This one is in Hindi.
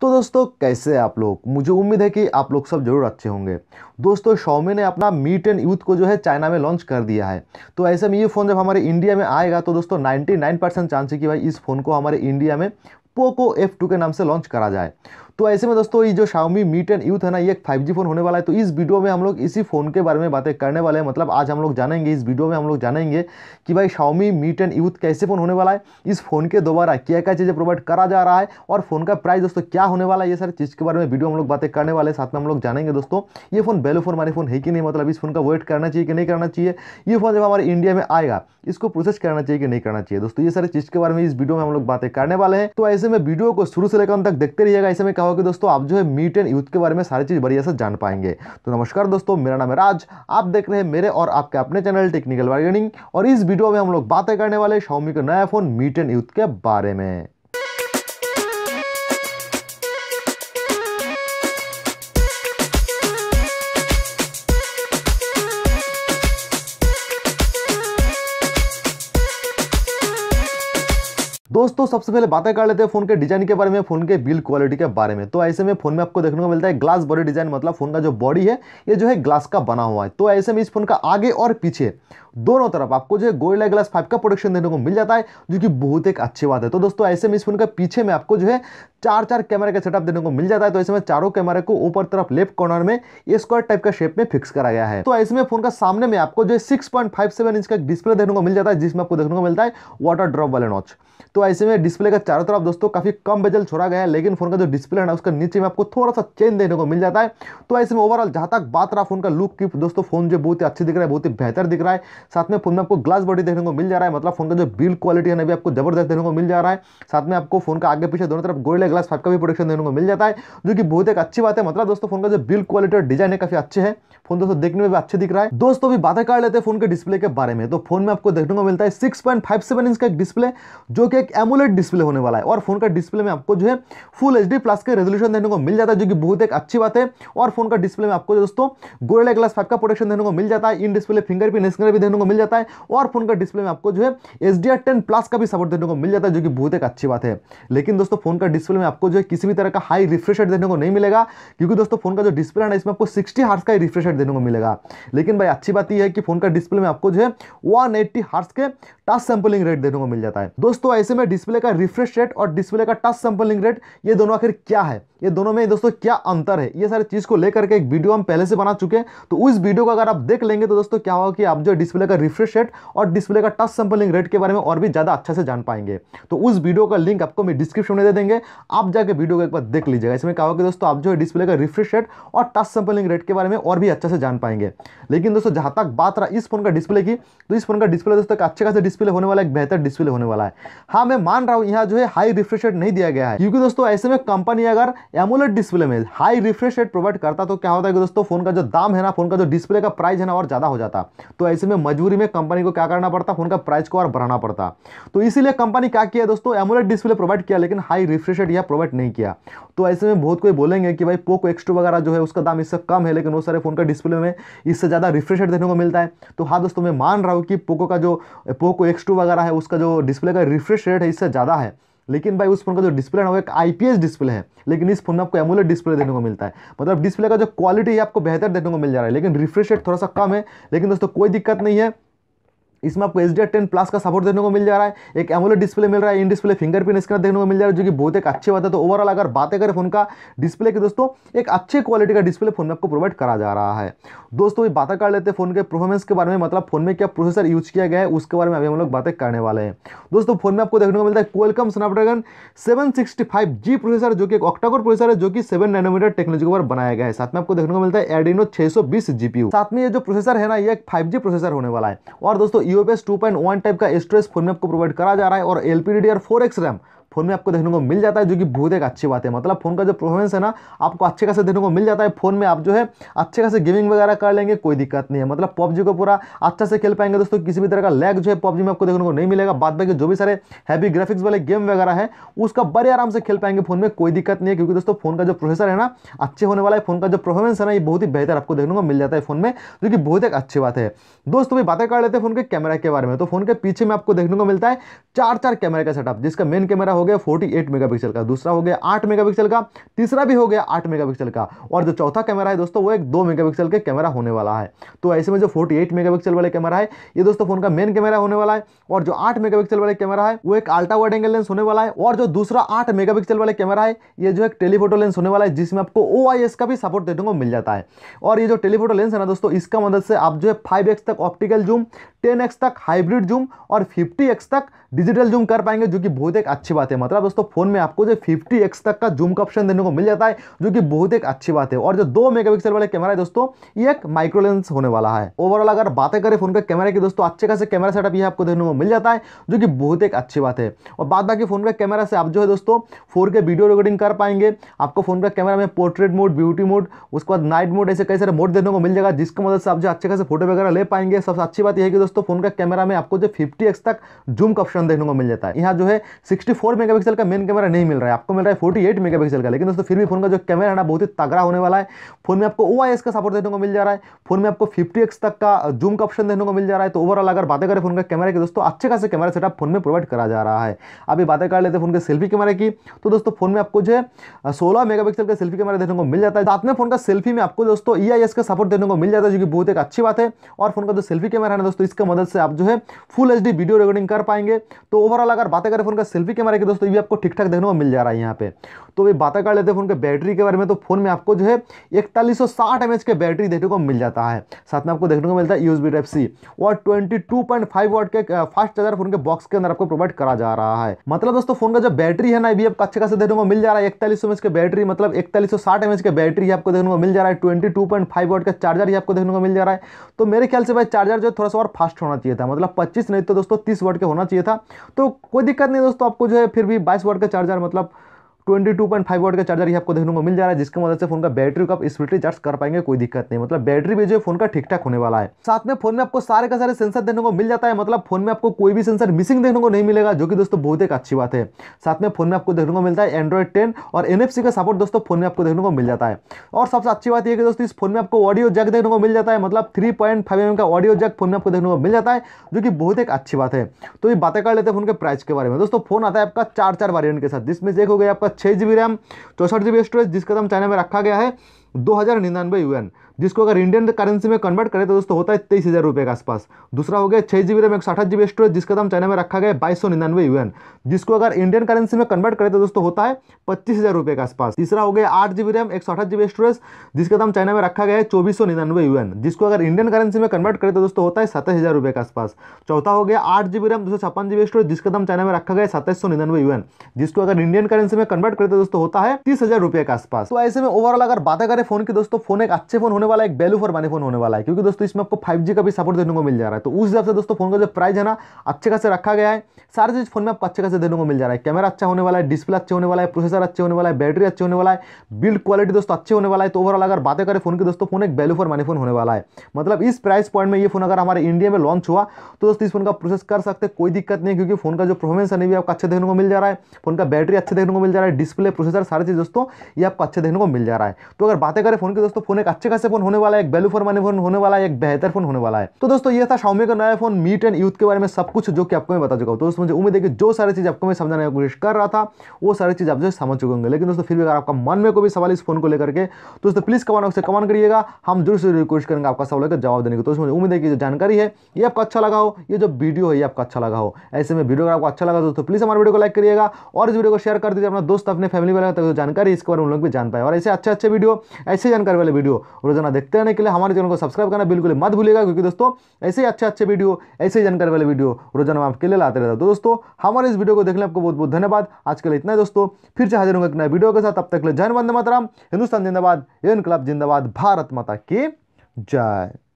तो दोस्तों कैसे आप लोग मुझे उम्मीद है कि आप लोग सब जरूर अच्छे होंगे दोस्तों शॉमी ने अपना मीट एंड यूथ को जो है चाइना में लॉन्च कर दिया है तो ऐसे में ये फ़ोन जब हमारे इंडिया में आएगा तो दोस्तों 99 परसेंट चांस है कि भाई इस फ़ोन को हमारे इंडिया में पोको एफ टू के नाम से लॉन्च करा जाए तो ऐसे में दोस्तों ये जो Xiaomi Mi 10 यूथ है ना ये एक 5G फ़ोन होने वाला है तो इस वीडियो में हम लोग इसी फ़ोन के बारे में बातें करने वाले हैं मतलब आज हम लोग जानेंगे इस वीडियो में हम लोग जानेंगे कि भाई Xiaomi Mi 10 यूथ कैसे फ़ोन होने वाला है इस फ़ोन के दोबारा क्या क्या चीज़ें प्रोवाइड करा जा रहा है और फ़ोन का प्राइस दोस्तों क्या होने वाला है ये सारी चीज़ के बारे में वीडियो हम लोग बातें करने वाले साथ में हम लोग जानेंगे दोस्तों ये फ़ोन बेलो फ़ोन हमारे फ़ोन है कि नहीं मतलब इस फ़ोन का वेट करना चाहिए कि नहीं करना चाहिए ये फ़ोन जब हमारे इंडिया में आएगा इसको प्रोसेस करना चाहिए कि नहीं करना चाहिए दोस्तों ये सारी चीज़ के बारे में इस वीडियो में हम लोग बातें करने वाले हैं तो ऐसे में वीडियो को शुरू से लेकर तक देखते रहिएगा ऐसे में कि दोस्तों आप जो है मीट एंड यूथ के बारे में सारी चीज़ बढ़िया से जान पाएंगे तो नमस्कार दोस्तों मेरा नाम है राज आप देख रहे हैं मेरे और आपके अपने चैनल टेक्निकल बार्गेनिंग और इस वीडियो में हम लोग बातें करने वाले शाउमी का नया फ़ोन मीट एंड यूथ के बारे में दोस्तों सबसे पहले बातें कर लेते हैं फोन के डिजाइन के बारे में फोन के बिल्ड क्वालिटी के बारे में तो ऐसे में फोन में आपको देखने को मिलता है ग्लास बॉडी डिजाइन मतलब फोन का जो बॉडी है ये जो है ग्लास का बना हुआ है तो ऐसे में इस फोन का आगे और पीछे दोनों तरफ आपको जो है गोल्ड ग्लास फाइव का प्रोडक्शन देने को मिल जाता है जो कि बहुत एक अच्छी बात है तो दोस्तों ऐसे में इस फोन का पीछे में आपको जो है चार चार कैमरे का सेटअप देने को मिल जाता है तो इसमें चारों कैमरे को ऊपर तरफ लेफ्ट कॉर्नर में स्क्वायर टाइप का शेप में फिक्स करा गया है तो इसमें फोन का सामने में आपको जो 6.57 इंच का डिस्प्ले देखने को मिल जाता है जिसमें आपको देखने को मिलता है वाटर ड्रॉप वाले नॉच तो ऐसे में डिस्प्ले का चारों तरफ दोस्तों काफी कम बेजल छोड़ा गया है लेकिन फोन का जो डिस्प्ले है ना उसका नीचे में आपको थोड़ा सा चेंज देखने को मिल जाता है तो ऐसे में ओवरऑल जहां तक बात रहा फोन का लुक की दोस्तों फोन जो बहुत ही अच्छी दिख रहा है बहुत ही बेहतर दिख रहा है साथ में फोन में आपको ग्लास बॉडी देखने को मिल जा रहा है मतलब फोन का जो बिल्ड क्वालिटी है ना भी आपको जबरदस्त देखने को मिल जा रहा है साथ में आपको फोन का आगे पीछे दोनों तरफ गोरिला ग्लास फाइव का भी प्रोडक्शन देखने को मिल जाता है जो कि बहुत एक अच्छी बात है मतलब दोस्तों फोन का जो बिल्ड क्वालिटी और डिजाइन है काफी अच्छे है फोन दोस्तों देखने में भी अच्छे दिख रहा है दोस्तों भी बातें कर लेते हैं फोन के डिस्प्ले के बारे में तो फोन में आपको देखने को मिलता है सिक्स इंच का एक डिस्प्ले जो कि एक एमुलेट डिस्प्ले होने वाला है और फोन का डिस्प्ले में आपको जो है फुल एच प्लस के रेजोल्यूशन देखने को मिल जाता है जो कि बहुत एक अच्छी बात है और फोन का डिस्प्ले में आपको दोस्तों गोरेला ग्लास फाइव का प्रोडक्शन देखने को मिल जाता है in display finger fingerprint screen भी देखने को मिल जाता है और फोन का डिस्प्ले में आपको जो है एच डी प्लस का भी सपोर्ट देखने को मिल जाता है जो कि बहुत एक अच्छी बात है लेकिन दोस्तों फोन का डिस्प्ले में आपको जो है किसी भी तरह का हाई रिफ्रेश देने को नहीं मिलेगा क्योंकि दोस्तों फोन का जो डिस्प्ले है ना इसमें आपको सिक्सटी हार्स का ही रिफ्रेश देने को मिलेगा लेकिन भाई अच्छी बात यह है कि फोन का डिस्प्ले में आपको जो है वन एट्टी के टच सैम्पलिंग रेट देने को मिल जाता है दोस्तों ऐसे में डिस्प्ले का रिफ्रेश रेट और डिस्प्ले का टच सैम्पलिंग रेट ये दोनों आखिर क्या है ये दोनों में दोस्तों क्या अंतर है ये सारी चीज़ को लेकर के एक वीडियो हम पहले से बना चुके हैं तो उस वीडियो को अगर आप देख लेंगे तो दोस्तों क्या होगा कि आप जो डिस्प्ले का रिफ्रेश रेट और डिस्प्ले का टच सैम्पलिंग रेट के बारे में और भी ज़्यादा अच्छा से जान पाएंगे तो उस वीडियो का लिंक आपको मैं डिस्क्रिप्शन में दे देंगे आप जाकर वीडियो को एक बार देख लीजिएगा इसमें क्या होगा दोस्तों आप जो है डिस्प्ले का रिफ्रेश रेट और टच सैम्पलिंग रेट के बारे में और भी अच्छे से जान पाएंगे लेकिन दोस्तों जहाँ तक बात रहा इस फोन का डिस्प्ले की तो इस फोन का डिस्प्ले दोस्तों एक अच्छे खासे डिस्प्ले होने वाला एक बेहतर डिस्प्ले होने वाला है हाँ मैं मान रहा हूँ यहाँ जो है हाई रिफ्रेश रेट नहीं दिया गया है क्योंकि दोस्तों ऐसे में कंपनी अगर एमुलेट डिस्प्ले में हाई रिफ्रेश रेट प्रोवाइड करता तो क्या होता है कि दोस्तों फोन का जो दाम है ना फोन का जो डिस्प्ले का प्राइस है ना और ज़्यादा हो जाता तो ऐसे में मजबूरी में कंपनी को क्या करना पड़ता फोन का प्राइस को और बढ़ाना पड़ता तो इसीलिए कंपनी क्या किया दोस्तों एमुलेट डिस्प्ले प्रोवाइड किया लेकिन हाई रिफ्रेश रेट यह प्रोवाइड नहीं किया तो ऐसे में बहुत कोई बोलेंगे कि भाई पोको एक्स वगैरह जो है उसका दाम इससे कम है लेकिन वो सारे फोन का डिस्प्ले में इससे ज़्यादा रिफ्रेश रेट देखने को मिलता है तो हाँ दोस्तों मैं मान रहा हूँ कि पोको का जो पोको एक्स वगैरह है उसका जो डिस्प्ले का रिफ्रेश रेट है इससे ज़्यादा है लेकिन भाई उस फोन का जो डिस्प्ले है ना वो एक आईपीएस डिस्प्ले है लेकिन इस फोन में आपको एमुलेट डिस्प्ले देखने को मिलता है मतलब डिस्प्ले का जो क्वालिटी है आपको बेहतर देखने को मिल जा रहा है लेकिन रिफ्रेश रेट थोड़ा सा कम है लेकिन दोस्तों कोई दिक्कत नहीं है इसमें आपको एच डी प्लस का सपोर्ट देखने को मिल जा रहा है एक एमोलेड डिस्प्ले मिल रहा है इन डिस्प्ले फिंगरप्रिंट स्कैनर देखने को मिल जा रहा है जो कि बहुत एक अच्छी बात है तो ओवरऑल अगर बातें करें फोन का डिस्प्ले की दोस्तों एक अच्छे क्वालिटी का डिस्प्ले फोन में आपको प्रोवाइड करा जा रहा है दोस्तों ये बातें कर लेते हैं फोन के परफॉर्मेंस के बारे में मतलब फोन में क्या प्रोसेसर यूज किया गया है उसके बारे में अभी हम लोग बातें करने वाले हैं दोस्तों फोन में आपको देखने को मिलता है Qualcomm Snapdragon seven sixty five G processor जो कि एक ऑक्टाकोर प्रोसेसर है जो कि सेवन नैनोमीटर टेक्नोलॉजी के ऊपर बनाया गया है साथ में आपको देखने को मिलता है एडिनो छह सौ बीस साथ में ये जो प्रोसेसर है ना ये एक फाइव जी प्रोसेसर होने वाला है और दोस्तों टू पॉइंट वन टाइप का स्ट्रेस फोन में आपको प्रोवाइड करा जा रहा है और L P D D R four X RAM phone में आपको देखने को मिल जाता है जो कि बहुत एक अच्छी बात है मतलब फोन का जो परफॉर्मेंस है ना आपको अच्छे खासे देखने को मिल जाता है फोन में आप जो है अच्छे खासे गेमिंग वगैरह कर लेंगे कोई दिक्कत नहीं है मतलब पबजी को पूरा अच्छा से खेल पाएंगे दोस्तों किसी भी तरह का लैग जो है पबजी में आपको देखने को नहीं मिलेगा बाद बाकी जो भी सारे हैवी ग्राफिक्स वाले गेम वगैरह है उसका बड़े आराम से खेल पाएंगे फोन में कोई दिक्कत नहीं है क्योंकि दोस्तों फोन का जो प्रोसेसर है ना अच्छे होने वाला है फोन का जो परफॉर्मेंस है ना ये बहुत ही बेहतर आपको देखने को मिल जाता है फोन में जो कि बहुत एक अच्छी बात है दोस्तों भी बातें कर लेते हैं फोन के कैमरा के बारे में तो फोन के पीछे में आपको देखने को मिलता है चार चार कैमरे का सेटअप जिसका मेन कैमरा हो गया 48 मेगापिक्सल का दूसरा हो गया 8 मेगापिक्सल का तीसरा भी हो गया 8 मेगापिक्सल का और जो चौथा कैमरा है दोस्तों वो एक दो मेगापिक्सल के कैमरा होने वाला है तो ऐसे में जो 48 मेगापिक्सल वाले कैमरा है ये दोस्तों फोन का मेन कैमरा होने वाला है और जो आठ मेगापिक्सल वाले कैमरा है वो एक अल्ट्रा वाइड एंगल लेंस होने वाला है और जो दूसरा आठ मेगापिक्सल वाले कैमरा है ये जो एक टेलीफोटो लेंस होने वाला है जिसमें आपको ओ का भी सपोर्ट देखने को मिल जाता है और ये जो टेलीफोटो लेंस है ना दोस्तों इसका मदद से आप जो है फाइव तक ऑप्टिकल जूम टेन एक्स तक हाइब्रिड जूम और फिफ्टी एक्स तक डिजिटल जूम कर पाएंगे जो कि बहुत एक अच्छी बात है मतलब दोस्तों फोन में आपको जो फिफ्टी एक्स तक का जूम का ऑप्शन देने को मिल जाता है जो कि बहुत एक अच्छी बात है और जो दो मेगापिक्सल वाले कैमरा है दोस्तों ये एक माइक्रोलेंस होने वाला है ओवरऑल अगर बातें करें फोन के कैमरे की दोस्तों अच्छे खासे कैमरा सेटअप ये आपको देखने को मिल जाता है जो कि बहुत एक अच्छी बात है और बाद बाकी फोन का कैमरा से आप जो है दोस्तों फोर के वीडियो रिकॉर्डिंग कर पाएंगे आपको फोन का कैमरा में पोर्ट्रेट मोड ब्यूटी मोड उसके बाद नाइट मोड ऐसे कई सारे मोड देने को मिल जाएगा जिसकी मदद से आप जो अच्छे खासे फोटो वगैरह ले पाएंगे सबसे अच्छी बात यह है कि दोस्तों फोन का कैमरा में आपको जो 50x तक जूम का ऑप्शन देखने को मिल जाता है यहाँ जो है 64 मेगापिक्सल का मेन कैमरा नहीं मिल रहा है आपको मिल रहा है 48 मेगापिक्सल का लेकिन दोस्तों फिर भी फोन का जो कैमरा है ना बहुत ही तगड़ा होने वाला है फोन में आपको ओ का सपोर्ट देखने को मिल जा रहा है फोन में आपको फिफ्टी तक का जूम का ऑप्शन देखने को मिल जा रहा है तो ओवरऑल अगर बातें करें फोन का कैमरा की दोस्तों अच्छे खासे कैमरा सेटअप फोन में प्रोवाइड करा जा रहा है अभी बातें कर लेते फोन के सेल्फी कैमरे की तो दोस्तों फोन में आपको जो है सोलह मेगापिक्सल का सेल्फी कैमरा देखने को मिल जाता है साथ में फोन का सेल्फी में आपको दोस्तों ई e का सपोर्ट देखने को मिल जाता है जो कि बहुत एक अच्छी बात है और फोन का जो सेल्फी कैमरा है ना दोस्तों इसके मदद से आप जो है फुल एच वीडियो रिकॉर्डिंग कर पाएंगे तो ओवरऑल अगर बातें करें फोन का सेल्फी कैमरा की दोस्तों ये भी आपको ठीक ठाक देखने को मिल जा रहा है यहाँ पे तो अभी बातें कर लेते हैं फ़ोन के बैटरी के बारे में तो फ़ोन में आपको जो है इकतालीस सौ साठ एम एच के बैटरी देखने को मिल जाता है साथ में आपको देखने को मिलता है यूज बी टाइप सी और twenty two point five watt के फास्ट चार्जर फोन के बॉक्स के अंदर आपको प्रोवाइड करा जा रहा है मतलब दोस्तों फोन का जो बैटरी है ना अभी आपको अच्छे खासे देखने को मिल जा रहा है इकतालीस सौ के बैटरी मतलब इकतालीस सौ साठ एम एच के बैटरी आपको देखने को मिल जा रहा है twenty two point five watt का चार्जर ही आपको देखने को मिल जा रहा है तो मेरे ख्याल से भाई चार्जर जो थोड़ा सा और फास्ट होना चाहिए था मतलब पच्चीस नहीं तो दोस्तों तीस वाट के होना चाहिए था तो कोई दिक्कत नहीं दोस्तों आपको जो है फिर भी बाईस वाट का चार्जर मतलब twenty two point five watt का चार्जर ही आपको देखने को मिल जा रहा है जिसकी मदद से फोन का बैटरी को आप स्पीडली चार्ज कर पाएंगे कोई दिक्कत नहीं मतलब बैटरी भी जो फोन का ठीक ठाक होने वाला है साथ में फोन में आपको सारे का सारे सेंसर देखने को मिल जाता है मतलब फोन में आपको कोई भी सेंसर मिसिंग देखने को नहीं मिलेगा जो कि दोस्तों बहुत एक अच्छी बात है साथ में फोन में आपको देखने को मिलता है एंड्रॉइड टेन और एन का सपोर्ट दोस्तों फोन में आपको देखने को मिल जाता है और सबसे अच्छी बात यह कि दोस्तों इस फोन में आपको ऑडियो जैक देखने को मिल जाता है मतलब थ्री पॉइंट का ऑडियो जैक फोन में आपको देखने को मिल जाता है जो कि बहुत एक अच्छी बात है तो ये बातें कर लेते हैं फोन के प्राइस के बारे में दोस्तों फोन आता है आपका चार चार वेरियंट के साथ जिसमें से एक हो गया आपका छः जी बी रैम चौंसठ जी बी स्टोरेज जिसका दाम चाइना में रखा गया है दो हज़ार निन्यानवे यूएन जिसको अगर इंडियन करेंसी में कन्वर्ट करें तो दोस्तों होता है तेईस हज़ार रुपये के आसपास दूसरा हो गया छः जी बी रैम एक सौ अठारह जी बी स्टोरेज जिसका दाम चाइना में रखा गया बाईस सौ निन्यानवे यूएन जिसको अगर इंडियन करेंसी में कन्वर्ट करें तो दोस्तों होता है पच्चीस हज़ार रुपये के आसपास तीसरा हो गया आठ जी बी रैम एक सौ अठारह जी बी स्टोरेज जिसका दाम चाइना में रखा गया है चौबीस सौ निन्यानवे यूएन जिसको अगर इंडियन करेंसी में कन्वर्ट करें तो दोस्तों होता है सत्ताईस हज़ार रुपये के आसपास चौथा हो गया आठ जी बी रैम दो सौ छप्पन जी बी स्टोरेज जिसका दाम चाइना में रखा गया है सत्ताईस सौ निन्यानवे यूएन जिसको अगर इंडियन करेंसी में कन्वर्ट करें तो दोस्तों होता है तीस हज़ार रुपये के आसपास तो ऐसे में ओवरऑल अगर बातें करें फोन की दोस्तों फोन एक अच्छे फोन होने वाला एक वैल्यू फॉर मनी फोन होने वाला है क्योंकि दोस्तों इसमें आपको फाइव का भी सपोर्ट देने को मिल जा रहा है तो उस हिसाब से दोस्तों फोन का जो प्राइस है ना अच्छे खासे रखा गया है सारे चीज़ फोन में आपको अच्छे खासे देने को मिल जा रहा है कैमरा अच्छा होने वाला है डिस्प्ले अच्छे होने वाला है प्रोसेसर अच्छे होने वाला है बैटरी अच्छे होने वाला है बिल्ड क्वालिटी दोस्तों अच्छे होने वाला है तो ओवरऑल अगर बातें करें फोन की दोस्तों फोन एक वैल्यू फॉर मनी फोन होने वाला है मतलब इस प्राइस पॉइंट में ये फोन अगर हमारे इंडिया में लॉन्च हुआ तो दोस्तों इस फोन का प्रोसेस कर सकते कोई दिक्कत नहीं क्योंकि फोन का जो परफॉर्मेंस है भी आपको अच्छे देखने को मिल जा रहा है फोन का बैटरी अच्छे देखने को मिल जा रहा है डिस्प्ले प्रोसेसर सारी चीज़ दोस्तों ये आपको अच्छे देखने को मिल जा रहा है तो अगर बातें करें फोन की दोस्तों फोन एक अच्छे खासे फोन होने वाला है एक वैल्यू फॉर मनी फोन होने वाला है एक बेहतर फोन होने वाला है तो दोस्तों ये था शाउमी का नया फोन मीट एंड यूथ के बारे में सब कुछ जो कि आपको मैं बता चुका हूँ तो दोस्तों मुझे उम्मीद है कि जो सारी चीज़ आपको मैं समझाने की कोशिश कर रहा था वो सारी चीज़ आप जो समझ चुके होंगे लेकिन दोस्तों फिर भी अगर आपका मन में कोई सवाल इस फोन को लेकर के तो दोस्तों प्लीज़ कमान से कमान करिएगा हम जरूर से कोशिश करेंगे आपका सवाल का जवाब देने की तो दोस्तों मुझे उम्मीद है कि जो जानकारी है ये आपको अच्छा लगा हो ये जो वीडियो है ये आपको अच्छा लगा हो ऐसे में वीडियो अगर आपको अच्छा लगा दोस्तों प्लीज़ हमारे वीडियो को लाइक करिएगा और इस वीडियो को शेयर कर दीजिए अपना दोस्त अपने फैमिली वाले तक जानकारी इसके बारे में उन लोग भी जान पाए और ऐसे अच्छे अच्छे वीडियो ऐसे जानकारी वाले वीडियो रोजाना रोजाना देखते रहने के लिए हमारे चैनल को सब्सक्राइब करना बिल्कुल मत भूलिएगा क्योंकि दोस्तों ऐसे अच्छे अच्छे वीडियो ऐसे ही जानकारी वाले वीडियो रोजाना आपके लिए लाते रहता तो दोस्तों हमारे इस वीडियो को देखने आपको बहुत बहुत धन्यवाद आज के लिए इतना दोस्तों फिर से हाजिर होंगे एक नए वीडियो के साथ तब तक के लिए वंदे मातराम हिंदुस्तान जिंदाबाद एन क्लब जिंदाबाद भारत माता की जय